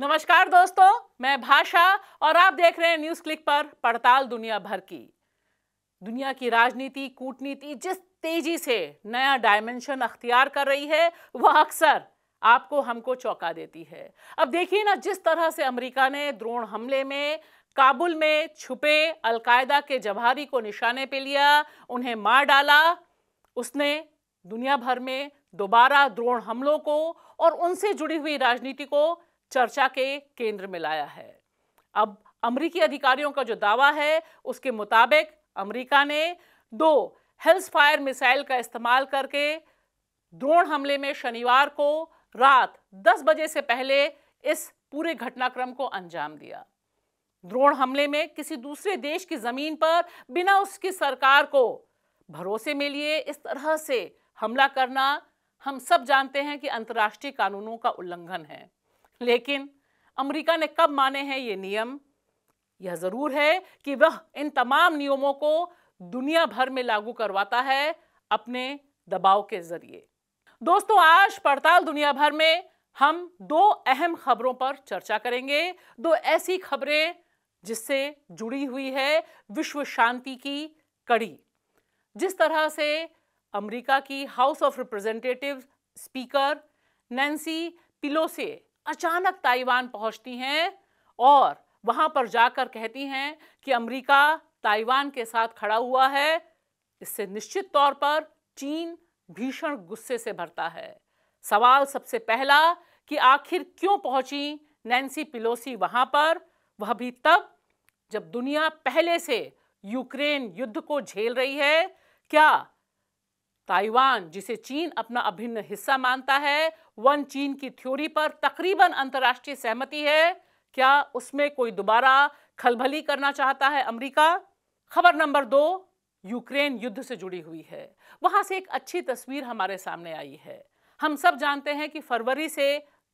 नमस्कार दोस्तों मैं भाषा और आप देख रहे हैं न्यूज क्लिक पर पड़ताल दुनिया भर की दुनिया की राजनीति कूटनीति जिस तेजी से नया डायमेंशन अख्तियार कर रही है वह अक्सर आपको हमको चौंका देती है अब देखिए ना जिस तरह से अमेरिका ने द्रोण हमले में काबुल में छुपे अलकायदा के जवाहरी को निशाने पे लिया उन्हें मार डाला उसने दुनिया भर में दोबारा द्रोण हमलों को और उनसे जुड़ी हुई राजनीति को चर्चा के केंद्र में लाया है अब अमरीकी अधिकारियों का जो दावा है उसके मुताबिक अमरीका ने दो हेल्स फायर मिसाइल का इस्तेमाल करके ड्रोन हमले में शनिवार को रात 10 बजे से पहले इस पूरे घटनाक्रम को अंजाम दिया ड्रोन हमले में किसी दूसरे देश की ज़मीन पर बिना उसकी सरकार को भरोसे में लिए इस तरह से हमला करना हम सब जानते हैं कि अंतर्राष्ट्रीय कानूनों का उल्लंघन है लेकिन अमेरिका ने कब माने हैं ये नियम यह ज़रूर है कि वह इन तमाम नियमों को दुनिया भर में लागू करवाता है अपने दबाव के ज़रिए दोस्तों आज पड़ताल दुनिया भर में हम दो अहम खबरों पर चर्चा करेंगे दो ऐसी खबरें जिससे जुड़ी हुई है विश्व शांति की कड़ी जिस तरह से अमेरिका की House of Representative speaker Nancy Pelosi अचानक ताइवान पहुंचती हैं और वहां पर जाकर कहती हैं कि अमेरिका ताइवान के साथ खड़ा हुआ है इससे निश्चित तौर पर चीन भीषण गुस्से से भरता है सवाल सबसे पहला कि आखिर क्यों पहुंची नैन्सी पिलोसी वहां पर वह भी तब जब दुनिया पहले से यूक्रेन युद्ध को झेल रही है क्या ताइवान जिसे चीन अपना अभिन्न हिस्सा मानता है वन चीन की थ्योरी पर तकरीबन अंतर्राष्ट्रीय सहमति है क्या उसमें कोई दोबारा खलभली करना चाहता है अमेरिका खबर नंबर दो यूक्रेन युद्ध से जुड़ी हुई है वहां से एक अच्छी तस्वीर हमारे सामने आई है हम सब जानते हैं कि फरवरी से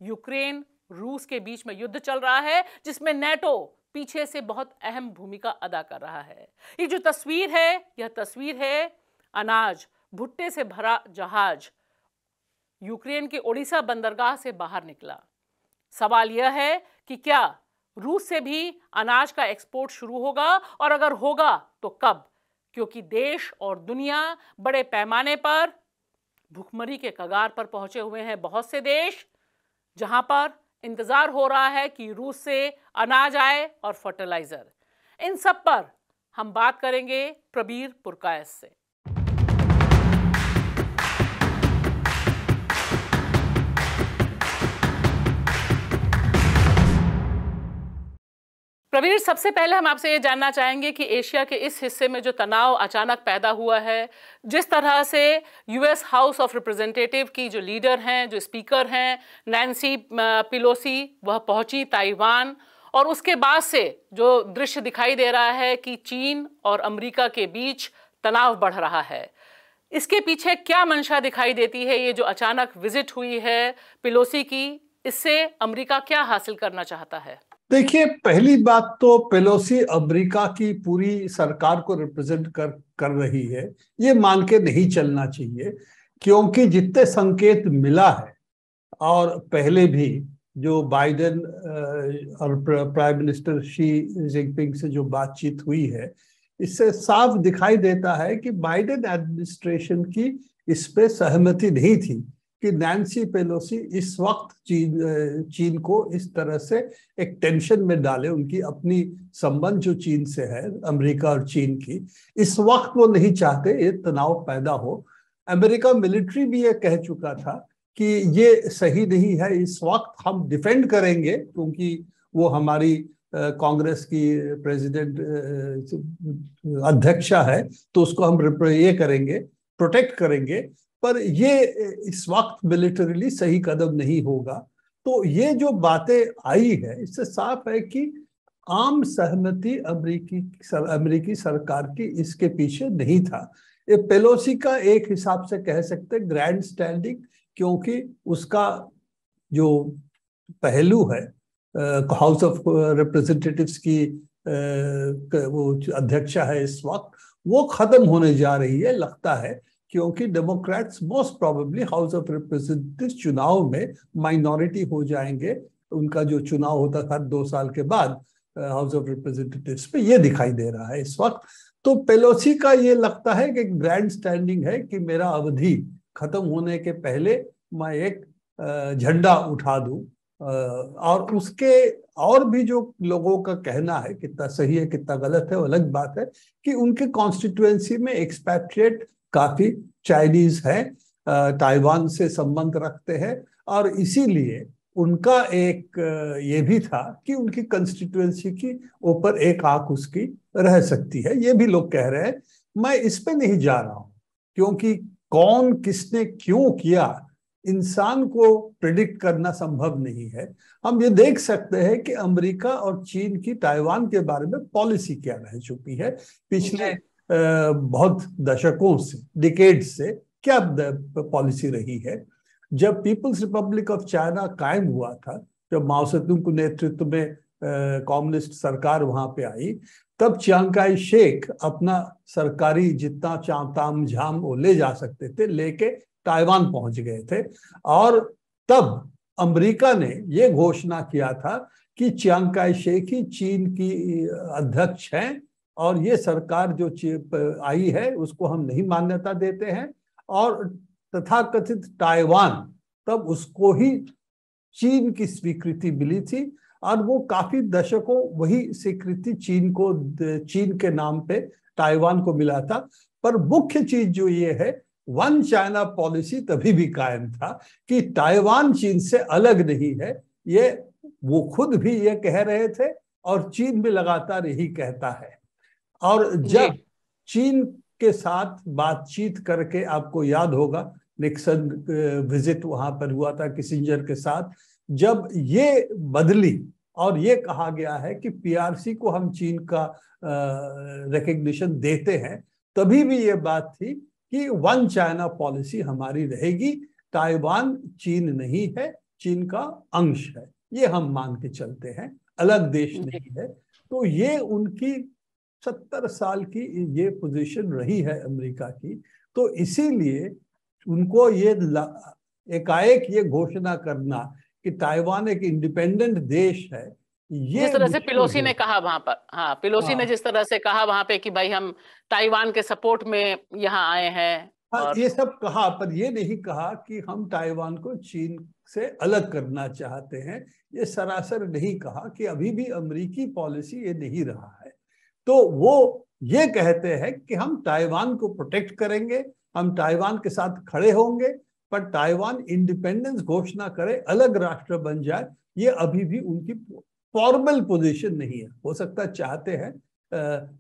यूक्रेन रूस के बीच में युद्ध चल रहा है जिसमें नेटो पीछे से बहुत अहम भूमिका अदा कर रहा है ये जो तस्वीर है यह तस्वीर है अनाज भुट्टे से भरा जहाज़ यूक्रेन के ओडिशा बंदरगाह से बाहर निकला सवाल यह है कि क्या रूस से भी अनाज का एक्सपोर्ट शुरू होगा और अगर होगा तो कब क्योंकि देश और दुनिया बड़े पैमाने पर भुखमरी के कगार पर पहुंचे हुए हैं बहुत से देश जहां पर इंतजार हो रहा है कि रूस से अनाज आए और फर्टिलाइजर इन सब पर हम बात करेंगे प्रबीर पुरकायस से प्रवीर सबसे पहले हम आपसे ये जानना चाहेंगे कि एशिया के इस हिस्से में जो तनाव अचानक पैदा हुआ है जिस तरह से यूएस हाउस ऑफ रिप्रेजेंटेटिव की जो लीडर हैं जो स्पीकर हैं नैन्सी पिलोसी वह पहुंची ताइवान और उसके बाद से जो दृश्य दिखाई दे रहा है कि चीन और अमेरिका के बीच तनाव बढ़ रहा है इसके पीछे क्या मंशा दिखाई देती है ये जो अचानक विजिट हुई है पिलोसी की इससे अमेरिका क्या हासिल करना चाहता है देखिए पहली बात तो पेलोसी अमेरिका की पूरी सरकार को रिप्रेजेंट कर कर रही है ये मान के नहीं चलना चाहिए क्योंकि जितने संकेत मिला है और पहले भी जो बाइडेन और प्राइम मिनिस्टर शी जिनपिंग से जो बातचीत हुई है इससे साफ दिखाई देता है कि बाइडेन एडमिनिस्ट्रेशन की इस पे सहमति नहीं थी कि नैन्सी पेलोसी इस वक्त चीन चीन को इस तरह से एक टेंशन में डाले उनकी अपनी संबंध जो चीन से है अमेरिका और चीन की इस वक्त वो नहीं चाहते ये तनाव पैदा हो अमेरिका मिलिट्री भी ये कह चुका था कि ये सही नहीं है इस वक्त हम डिफेंड करेंगे क्योंकि वो हमारी कांग्रेस की प्रेसिडेंट अध्यक्षा है तो उसको हम ये करेंगे प्रोटेक्ट करेंगे पर ये इस वक्त मिलिटरीली सही कदम नहीं होगा तो ये जो बातें आई है इससे साफ है कि आम सहमति अमरीकी सर, अमरीकी सरकार की इसके पीछे नहीं था ये पेलोसी का एक हिसाब से कह सकते ग्रैंड स्टैंडिंग क्योंकि उसका जो पहलू है हाउस ऑफ रिप्रेजेंटेटिव्स की uh, वो अध्यक्षा है इस वक्त वो खत्म होने जा रही है लगता है क्योंकि Democrats most probably House of Representative चुनाव में माइनॉरिटी हो जाएंगे उनका जो चुनाव होता था दो साल के बाद हाउस ऑफ रिप्रेजेंटेटिव पे ये दिखाई दे रहा है इस वक्त तो पेलोसी का ये लगता है कि ग्रैंड स्टैंडिंग है कि मेरा अवधि खत्म होने के पहले मैं एक झंडा उठा दूं और उसके और भी जो लोगों का कहना है कितना सही है कितना गलत है वो अलग बात है कि उनके कॉन्स्टिट्युएंसी में एक्सपैट्रिएट काफी चाइनीज है ताइवान से संबंध रखते हैं और इसीलिए उनका एक ये भी था कि उनकी कंस्टिट्युएंसी की ऊपर एक आंख उसकी रह सकती है ये भी लोग कह रहे हैं मैं इस पे नहीं जा रहा हूं क्योंकि कौन किसने क्यों किया इंसान को प्रिडिक्ट करना संभव नहीं है हम ये देख सकते हैं कि अमेरिका और चीन की ताइवान के बारे में पॉलिसी क्या रह चुकी है पिछले बहुत दशकों से डिकेड से क्या पॉलिसी रही है जब पीपल्स रिपब्लिक ऑफ चाइना कायम हुआ था जब माओसेतुंग के नेतृत्व में कम्युनिस्ट सरकार वहां पे आई तब चियांकाई शेख अपना सरकारी जितना चाताम झाम वो ले जा सकते थे लेके ताइवान पहुंच गए थे और तब अमेरिका ने ये घोषणा किया था कि चियांकाई शेख ही चीन की अध्यक्ष हैं और ये सरकार जो आई है उसको हम नहीं मान्यता देते हैं और तथा कथित ताइवान तब उसको ही चीन की स्वीकृति मिली थी और वो काफी दशकों वही स्वीकृति चीन को चीन के नाम पे ताइवान को मिला था पर मुख्य चीज जो ये है वन चाइना पॉलिसी तभी भी कायम था कि ताइवान चीन से अलग नहीं है ये वो खुद भी ये कह रहे थे और चीन भी लगातार यही कहता है और जब चीन के साथ बातचीत करके आपको याद होगा निक्सन विजिट वहां पर हुआ था किसिंजर के साथ जब ये बदली और ये कहा गया है कि पीआरसी को हम चीन का रिकग्निशन देते हैं तभी भी ये बात थी कि वन चाइना पॉलिसी हमारी रहेगी ताइवान चीन नहीं है चीन का अंश है ये हम मान के चलते हैं अलग देश नहीं है तो ये उनकी सत्तर साल की ये पोजीशन रही है अमेरिका की तो इसीलिए उनको ये एकाएक ये घोषणा करना कि ताइवान एक इंडिपेंडेंट देश है ये जिस तरह से पिलोसी ने कहा वहां पर हाँ पिलोसी हाँ, ने जिस तरह से कहा वहां पे कि भाई हम ताइवान के सपोर्ट में यहाँ आए हैं हाँ, और... ये सब कहा पर ये नहीं कहा कि हम ताइवान को चीन से अलग करना चाहते हैं ये सरासर नहीं कहा कि अभी भी अमेरिकी पॉलिसी ये नहीं रहा है तो वो ये कहते हैं कि हम ताइवान को प्रोटेक्ट करेंगे हम ताइवान के साथ खड़े होंगे पर ताइवान इंडिपेंडेंस घोषणा करे अलग राष्ट्र बन जाए ये अभी भी उनकी फॉर्मल पोजीशन नहीं है हो सकता चाहते हैं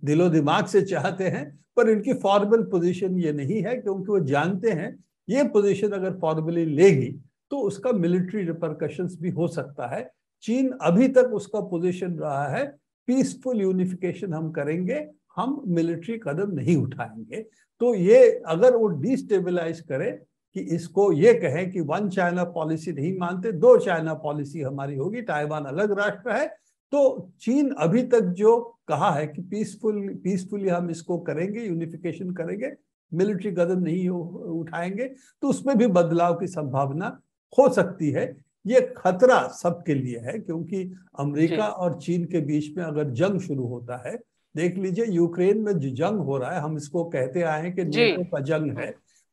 दिलो दिमाग से चाहते हैं पर इनकी फॉर्मल पोजीशन ये नहीं है क्योंकि वो जानते हैं ये पोजीशन अगर फॉर्मली लेगी तो उसका मिलिट्री रिपरकशंस भी हो सकता है चीन अभी तक उसका पोजीशन रहा है पीसफुल यूनिफिकेशन हम करेंगे हम मिलिट्री कदम नहीं उठाएंगे तो ये अगर वो डिस्टेबलाइज करे कि इसको ये कहें कि वन चाइना पॉलिसी नहीं मानते दो चाइना पॉलिसी हमारी होगी ताइवान अलग राष्ट्र है तो चीन अभी तक जो कहा है कि पीसफुल पीसफुली हम इसको करेंगे यूनिफिकेशन करेंगे मिलिट्री कदम नहीं उठाएंगे तो उसमें भी बदलाव की संभावना हो सकती है ये खतरा सबके लिए है क्योंकि अमेरिका और चीन के बीच में अगर जंग शुरू होता है देख लीजिए यूक्रेन में जो जंग हो रहा है हम इसको कहते आए हैं कि नेटो का जंग है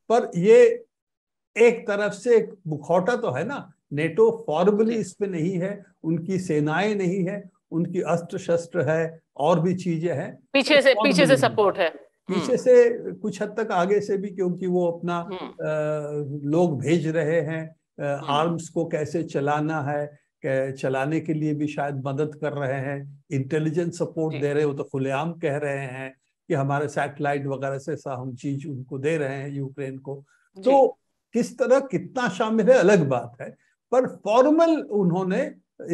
पर ये एक तरफ से एक मुखौटा तो है ना नेटो फॉर्मली इस पे नहीं है उनकी सेनाएं नहीं है उनकी अस्त्र शस्त्र है और भी चीजें हैं पीछे से पीछे से सपोर्ट है पीछे हम्म। से कुछ हद तक आगे से भी क्योंकि वो अपना आ, हम्म। लोग भेज रहे हैं आर्म्स हम्म। को कैसे चलाना है चलाने के लिए भी शायद मदद कर रहे हैं इंटेलिजेंस सपोर्ट दे रहे हो तो खुलेआम कह रहे हैं कि हमारे सैटेलाइट वगैरह से हम चीज उनको दे रहे हैं यूक्रेन को तो किस तरह कितना शामिल है अलग बात है पर फॉर्मल उन्होंने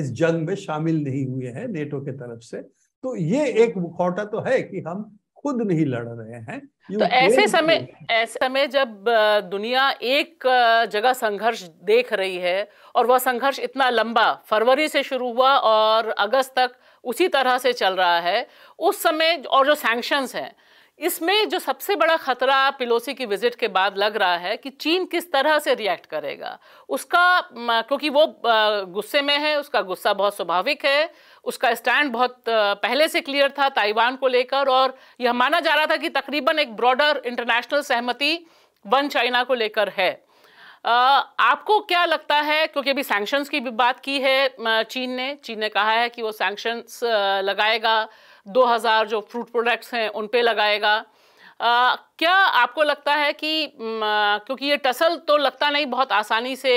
इस जंग में शामिल नहीं हुए हैं नेटो के तरफ से तो ये एक मुखौटा तो है कि हम खुद नहीं लड़ रहे हैं तो ऐसे समय तो- ऐसे समय जब दुनिया एक जगह संघर्ष देख रही है और वह संघर्ष इतना लंबा फरवरी से शुरू हुआ और अगस्त तक उसी तरह से चल रहा है उस समय और जो सैंक्शंस हैं इसमें जो सबसे बड़ा खतरा पिलोसी की विजिट के बाद लग रहा है कि चीन किस तरह से रिएक्ट करेगा उसका क्योंकि वो गुस्से में है उसका गुस्सा बहुत स्वाभाविक है उसका स्टैंड बहुत पहले से क्लियर था ताइवान को लेकर और यह माना जा रहा था कि तकरीबन एक ब्रॉडर इंटरनेशनल सहमति वन चाइना को लेकर है आपको क्या लगता है क्योंकि अभी सैंक्शंस की भी बात की है चीन ने चीन ने कहा है कि वो सैंक्शंस लगाएगा 2000 जो फ्रूट प्रोडक्ट्स हैं उन पर लगाएगा आ, क्या आपको लगता है कि क्योंकि ये टसल तो लगता नहीं बहुत आसानी से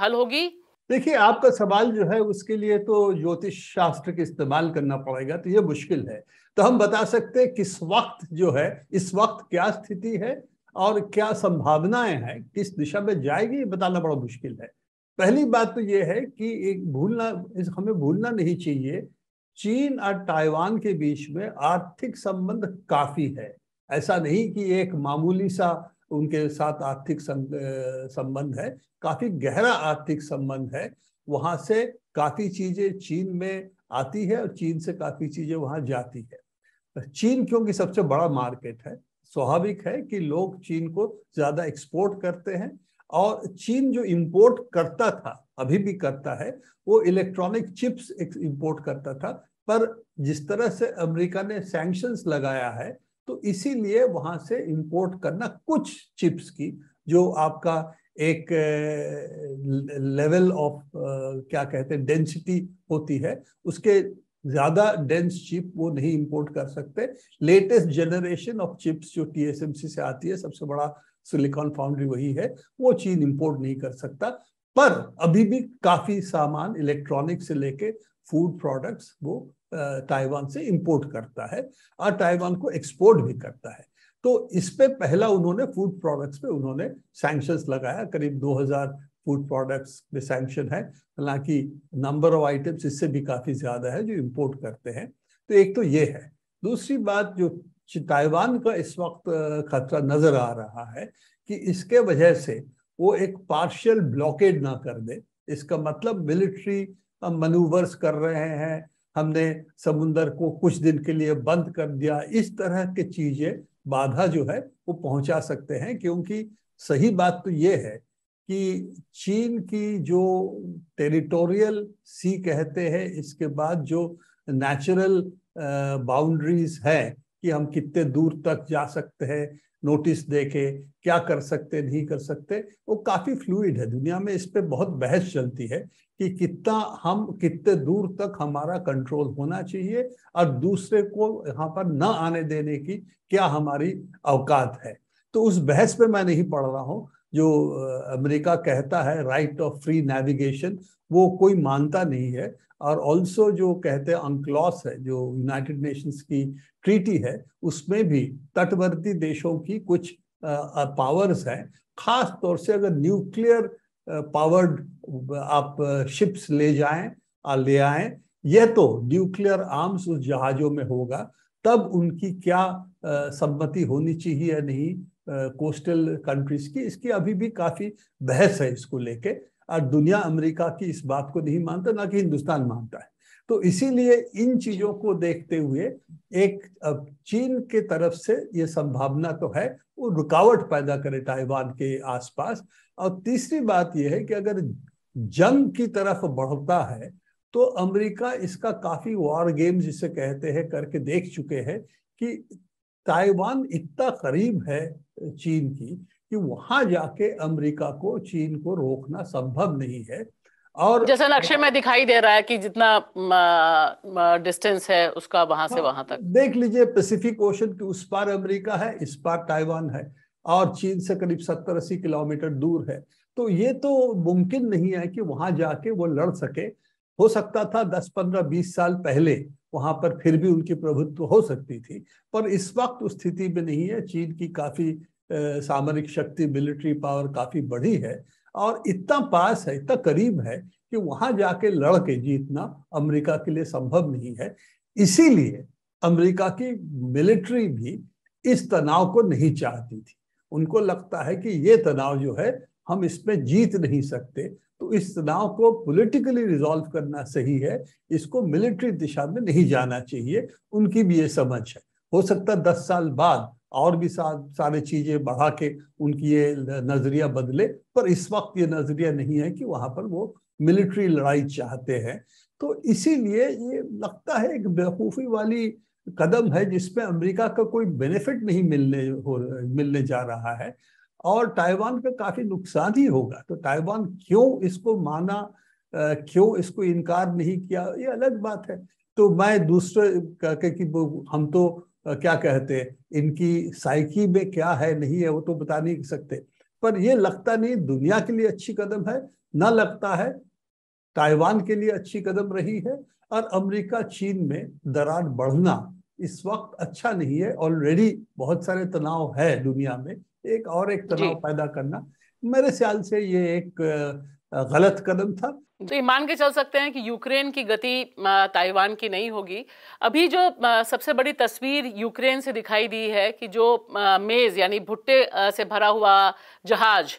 हल होगी देखिए आपका सवाल जो है उसके लिए तो ज्योतिष शास्त्र के इस्तेमाल करना पड़ेगा तो ये मुश्किल है तो हम बता सकते हैं किस वक्त जो है इस वक्त क्या स्थिति है और क्या संभावनाएं हैं किस दिशा में जाएगी ये बताना बड़ा मुश्किल है पहली बात तो ये है कि एक भूलना हमें भूलना नहीं चाहिए चीन और ताइवान के बीच में आर्थिक संबंध काफी है ऐसा नहीं कि एक मामूली सा उनके साथ आर्थिक संबंध है काफी गहरा आर्थिक संबंध है वहां से काफी चीजें चीन में आती है और चीन से काफी चीजें वहां जाती है चीन क्योंकि सबसे बड़ा मार्केट है स्वाभाविक है कि लोग चीन को ज्यादा एक्सपोर्ट करते हैं और चीन जो इंपोर्ट करता था अभी भी करता है वो इलेक्ट्रॉनिक चिप्स इंपोर्ट करता था पर जिस तरह से अमेरिका ने सैंक्शंस लगाया है तो इसीलिए वहां से इंपोर्ट करना कुछ चिप्स की जो आपका एक लेवल ऑफ क्या कहते हैं डेंसिटी होती है उसके ज्यादा डेंस चिप वो नहीं इंपोर्ट कर सकते लेटेस्ट जनरेशन ऑफ चिप्स जो टीएसएमसी से आती है सबसे बड़ा सिलिकॉन फाउंड्री वही है वो चीन इंपोर्ट नहीं कर सकता पर अभी भी काफी सामान इलेक्ट्रॉनिक से लेके फूड प्रोडक्ट्स वो ताइवान से इंपोर्ट करता है और ताइवान को एक्सपोर्ट भी करता है तो इस पे पहला उन्होंने फूड प्रोडक्ट्स पे उन्होंने सैंक्शन लगाया करीब 2000 फूड प्रोडक्ट्स पे सैंक्शन है हालांकि नंबर ऑफ आइटम्स इससे भी काफ़ी ज़्यादा है जो इम्पोर्ट करते हैं तो एक तो ये है दूसरी बात जो ताइवान का इस वक्त खतरा नज़र आ रहा है कि इसके वजह से वो एक पार्शियल ब्लॉकेड ना कर दे इसका मतलब मिलिट्री मनूवर्स कर रहे हैं हमने समुन्दर को कुछ दिन के लिए बंद कर दिया इस तरह की चीजें बाधा जो है वो पहुंचा सकते हैं क्योंकि सही बात तो ये है कि चीन की जो टेरिटोरियल सी कहते हैं इसके बाद जो नेचुरल बाउंड्रीज है कि हम कितने दूर तक जा सकते हैं नोटिस दे के क्या कर सकते नहीं कर सकते वो काफ़ी फ्लूड है दुनिया में इस पर बहुत बहस चलती है कि कितना हम कितने दूर तक हमारा कंट्रोल होना चाहिए और दूसरे को यहाँ पर न आने देने की क्या हमारी अवकात है तो उस बहस पे मैं नहीं पढ़ रहा हूँ जो अमेरिका कहता है राइट ऑफ फ्री नेविगेशन वो कोई मानता नहीं है और ऑल्सो जो कहते हैं अंकलॉस है जो यूनाइटेड नेशंस की ट्रीटी है उसमें भी तटवर्ती देशों की कुछ पावर्स हैं खास तौर से अगर न्यूक्लियर पावर्ड आप शिप्स ले जाएं ले आए यह तो न्यूक्लियर आर्म्स उस जहाज़ों में होगा तब उनकी क्या सम्मति होनी चाहिए या नहीं कोस्टल कंट्रीज की इसकी अभी भी काफी बहस है इसको लेके और दुनिया अमेरिका की इस बात को नहीं मानता ना कि हिंदुस्तान मानता है तो इसीलिए इन चीजों को देखते हुए एक अब चीन के तरफ से ये संभावना तो है वो रुकावट पैदा करे ताइवान के आसपास और तीसरी बात यह है कि अगर जंग की तरफ बढ़ता है तो अमेरिका इसका काफी वॉर गेम जिसे कहते हैं करके देख चुके हैं कि ताइवान इतना करीब है चीन की कि वहां जाके अमेरिका को चीन को रोकना संभव नहीं है और जैसा नक्शे में दिखाई दे रहा है कि जितना डिस्टेंस है उसका वहां से हाँ, वहां तक देख लीजिए पैसिफिक ओशन के उस पार अमेरिका है इस पार ताइवान है और चीन से करीब सत्तर अस्सी किलोमीटर दूर है तो ये तो मुमकिन नहीं है कि वहां जाके वो लड़ सके हो सकता था दस पंद्रह बीस साल पहले वहां पर फिर भी उनकी प्रभुत्व हो सकती थी पर इस वक्त उस स्थिति में नहीं है चीन की काफी सामरिक शक्ति मिलिट्री पावर काफी बढ़ी है और इतना पास है इतना करीब है कि वहां जाके लड़ के जीतना अमेरिका के लिए संभव नहीं है इसीलिए अमेरिका की मिलिट्री भी इस तनाव को नहीं चाहती थी उनको लगता है कि ये तनाव जो है हम इसमें जीत नहीं सकते तो इस तनाव को पॉलिटिकली रिजॉल्व करना सही है इसको मिलिट्री दिशा में नहीं जाना चाहिए उनकी भी ये समझ है हो सकता है दस साल बाद और भी सा, सारे चीजें बढ़ा के उनकी ये नजरिया बदले पर इस वक्त ये नजरिया नहीं है कि वहां पर वो मिलिट्री लड़ाई चाहते हैं तो इसीलिए ये लगता है एक बेवकूफ़ी वाली कदम है जिसमें अमेरिका का कोई बेनिफिट नहीं मिलने हो मिलने जा रहा है और ताइवान पे काफी नुकसान ही होगा तो ताइवान क्यों इसको माना क्यों इसको इनकार नहीं किया ये अलग बात है तो मैं दूसरे कहके कि हम तो क्या कहते हैं इनकी साइकी में क्या है नहीं है वो तो बता नहीं सकते पर ये लगता नहीं दुनिया के लिए अच्छी कदम है न लगता है ताइवान के लिए अच्छी कदम रही है और अमेरिका चीन में दरार बढ़ना इस वक्त अच्छा नहीं है ऑलरेडी बहुत सारे तनाव है दुनिया में एक और एक तनाव पैदा करना मेरे ख्याल से ये एक गलत कदम था तो ये मान के चल सकते हैं कि यूक्रेन की गति ताइवान की नहीं होगी अभी जो सबसे बड़ी तस्वीर यूक्रेन से दिखाई दी है कि जो मेज़ यानी भुट्टे से भरा हुआ जहाज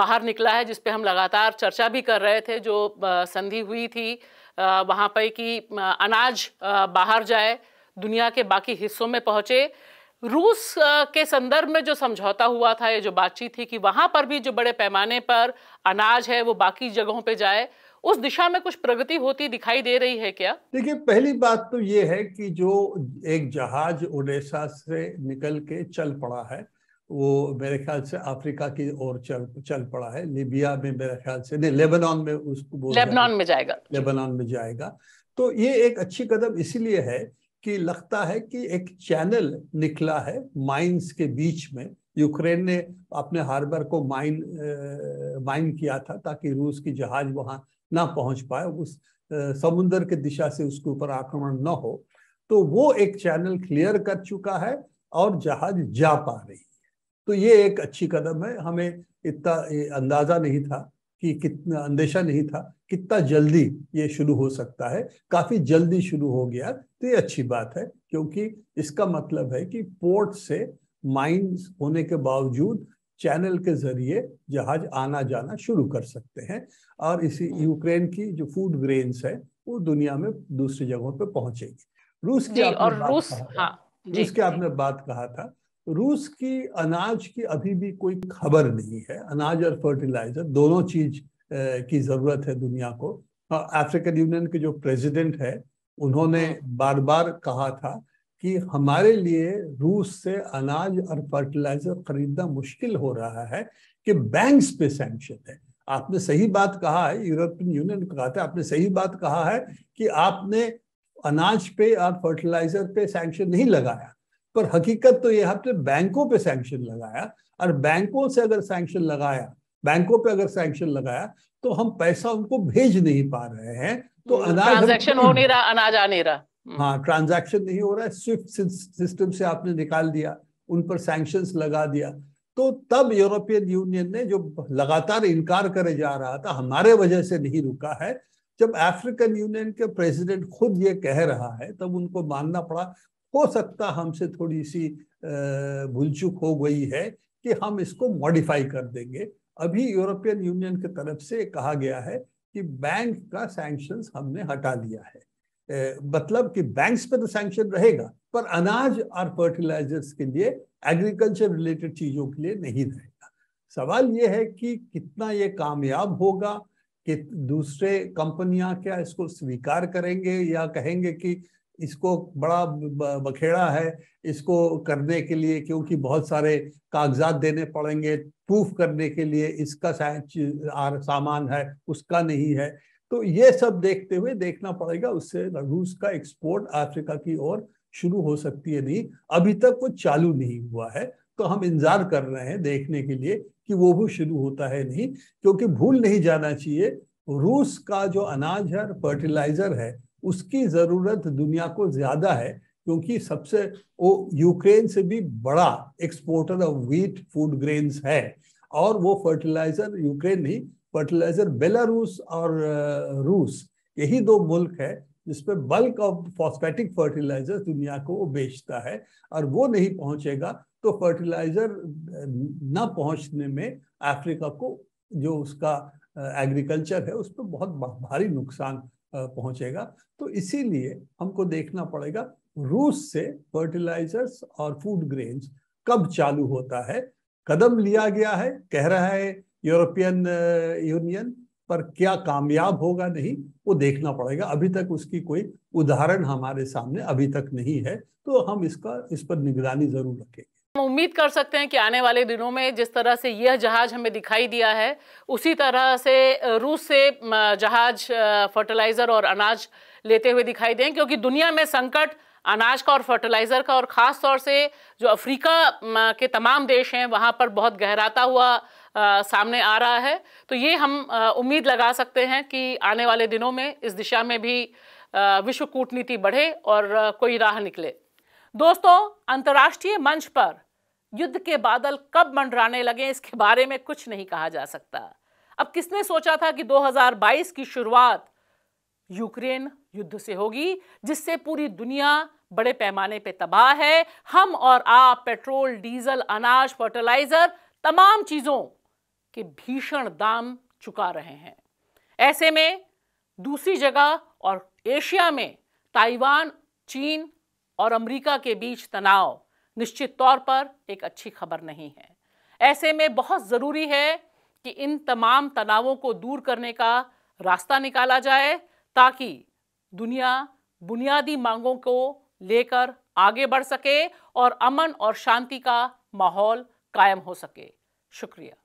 बाहर निकला है जिसपे हम लगातार चर्चा भी कर रहे थे जो संधि हुई थी वहाँ पर कि अनाज बाहर जाए दुनिया के बाकी हिस्सों में पहुँचे रूस के संदर्भ में जो समझौता हुआ था ये जो बातचीत थी कि वहां पर भी जो बड़े पैमाने पर अनाज है वो बाकी जगहों पे जाए उस दिशा में कुछ प्रगति होती दिखाई दे रही है क्या देखिए पहली बात तो ये है कि जो एक जहाज ओडेसा से निकल के चल पड़ा है वो मेरे ख्याल से अफ्रीका की ओर चल चल पड़ा है लिबिया में मेरे ख्याल से नहीं लेबनान में उसको लेबनान में जाएगा लेबनान में जाएगा तो ये एक अच्छी कदम इसीलिए है कि लगता है कि एक चैनल निकला है माइंस के बीच में यूक्रेन ने अपने हार्बर को माइन माइन किया था ताकि रूस की जहाज वहां ना पहुंच पाए उस समुद्र के दिशा से उसके ऊपर आक्रमण न हो तो वो एक चैनल क्लियर कर चुका है और जहाज जा पा रही है तो ये एक अच्छी कदम है हमें इतना अंदाजा नहीं था कि कितना अंदेशा नहीं था कितना जल्दी ये शुरू हो सकता है काफी जल्दी शुरू हो गया तो ये अच्छी बात है क्योंकि इसका मतलब है कि पोर्ट से माइंस होने के बावजूद चैनल के जरिए जहाज आना जाना शुरू कर सकते हैं और इसी यूक्रेन की जो फूड ग्रेन्स है वो दुनिया में दूसरी जगहों पर पहुंचेगी रूस की आपने और रूस हाँ, रूस की आपने बात कहा था रूस की अनाज की अभी भी कोई खबर नहीं है अनाज और फर्टिलाइजर दोनों चीज की जरूरत है दुनिया को अफ्रीकन यूनियन के जो प्रेसिडेंट है उन्होंने हाँ। बार बार कहा था कि हमारे लिए रूस से अनाज और फर्टिलाइजर खरीदना मुश्किल हो रहा है कि बैंक्स पे सेंशन है आपने सही बात कहा है यूरोपियन यूनियन कहा था आपने सही बात कहा है कि आपने अनाज पे और फर्टिलाइजर पे सैंक्शन नहीं लगाया पर हकीकत तो यह आपने बैंकों पे सैंक्शन लगाया और बैंकों से अगर सैंक्शन लगाया बैंकों पे अगर सैंक्शन लगाया तो हम पैसा उनको भेज नहीं पा रहे हैं तो अनाज हो नहीं रहा अनाज आ नहीं रहा हाँ ट्रांजेक्शन नहीं हो रहा है स्विफ्ट सिस्टम से आपने निकाल दिया उन पर सैंक्शन लगा दिया तो तब यूरोपियन यूनियन ने जो लगातार इनकार करे जा रहा था हमारे वजह से नहीं रुका है जब अफ्रीकन यूनियन के प्रेसिडेंट खुद ये कह रहा है तब उनको मानना पड़ा हो सकता हमसे थोड़ी सी भूलचूक हो गई है कि हम इसको मॉडिफाई कर देंगे अभी यूरोपियन यूनियन की तरफ से कहा गया है कि बैंक का सैंक्शन हमने हटा दिया है मतलब कि बैंक्स पे तो सैंक्शन रहेगा पर अनाज और फर्टिलाइजर्स के लिए एग्रीकल्चर रिलेटेड चीजों के लिए नहीं रहेगा सवाल यह है कि कितना ये कामयाब होगा कि दूसरे कंपनियां क्या इसको स्वीकार करेंगे या कहेंगे कि इसको बड़ा बखेड़ा है इसको करने के लिए क्योंकि बहुत सारे कागजात देने पड़ेंगे प्रूफ करने के लिए इसका सामान है उसका नहीं है तो ये सब देखते हुए देखना पड़ेगा उससे रूस का एक्सपोर्ट अफ्रीका की ओर शुरू हो सकती है नहीं अभी तक वो चालू नहीं हुआ है तो हम इंतजार कर रहे हैं देखने के लिए कि वो भी शुरू होता है नहीं क्योंकि भूल नहीं जाना चाहिए रूस का जो अनाज है फर्टिलाइजर है उसकी ज़रूरत दुनिया को ज़्यादा है क्योंकि सबसे वो यूक्रेन से भी बड़ा exporter of wheat food grains है और वो फर्टिलाइजर यूक्रेन नहीं फर्टिलाइजर बेलारूस और रूस uh, यही दो मुल्क है जिसपे बल्क ऑफ फॉस्फेटिक फर्टिलाइजर दुनिया को वो बेचता है और वो नहीं पहुंचेगा तो फर्टिलाइजर न पहुंचने में अफ्रीका को जो उसका एग्रीकल्चर uh, है उस पर बहुत भारी नुकसान पहुंचेगा तो इसीलिए हमको देखना पड़ेगा रूस से फर्टिलाइजर्स और फूड ग्रेन्स कब चालू होता है कदम लिया गया है कह रहा है यूरोपियन यूनियन पर क्या कामयाब होगा नहीं वो देखना पड़ेगा अभी तक उसकी कोई उदाहरण हमारे सामने अभी तक नहीं है तो हम इसका इस पर निगरानी जरूर रखेंगे हम उम्मीद कर सकते हैं कि आने वाले दिनों में जिस तरह से यह जहाज हमें दिखाई दिया है उसी तरह से रूस से जहाज फर्टिलाइज़र और अनाज लेते हुए दिखाई दें क्योंकि दुनिया में संकट अनाज का और फर्टिलाइज़र का और ख़ास तौर से जो अफ्रीका के तमाम देश हैं वहाँ पर बहुत गहराता हुआ आ, सामने आ रहा है तो ये हम उम्मीद लगा सकते हैं कि आने वाले दिनों में इस दिशा में भी विश्व कूटनीति बढ़े और कोई राह निकले दोस्तों अंतर्राष्ट्रीय मंच पर युद्ध के बादल कब मंडराने लगे इसके बारे में कुछ नहीं कहा जा सकता अब किसने सोचा था कि 2022 की शुरुआत यूक्रेन युद्ध से होगी जिससे पूरी दुनिया बड़े पैमाने पे तबाह है हम और आप पेट्रोल डीजल अनाज फर्टिलाइजर तमाम चीज़ों के भीषण दाम चुका रहे हैं ऐसे में दूसरी जगह और एशिया में ताइवान चीन और अमेरिका के बीच तनाव निश्चित तौर पर एक अच्छी खबर नहीं है ऐसे में बहुत ज़रूरी है कि इन तमाम तनावों को दूर करने का रास्ता निकाला जाए ताकि दुनिया बुनियादी मांगों को लेकर आगे बढ़ सके और अमन और शांति का माहौल कायम हो सके शुक्रिया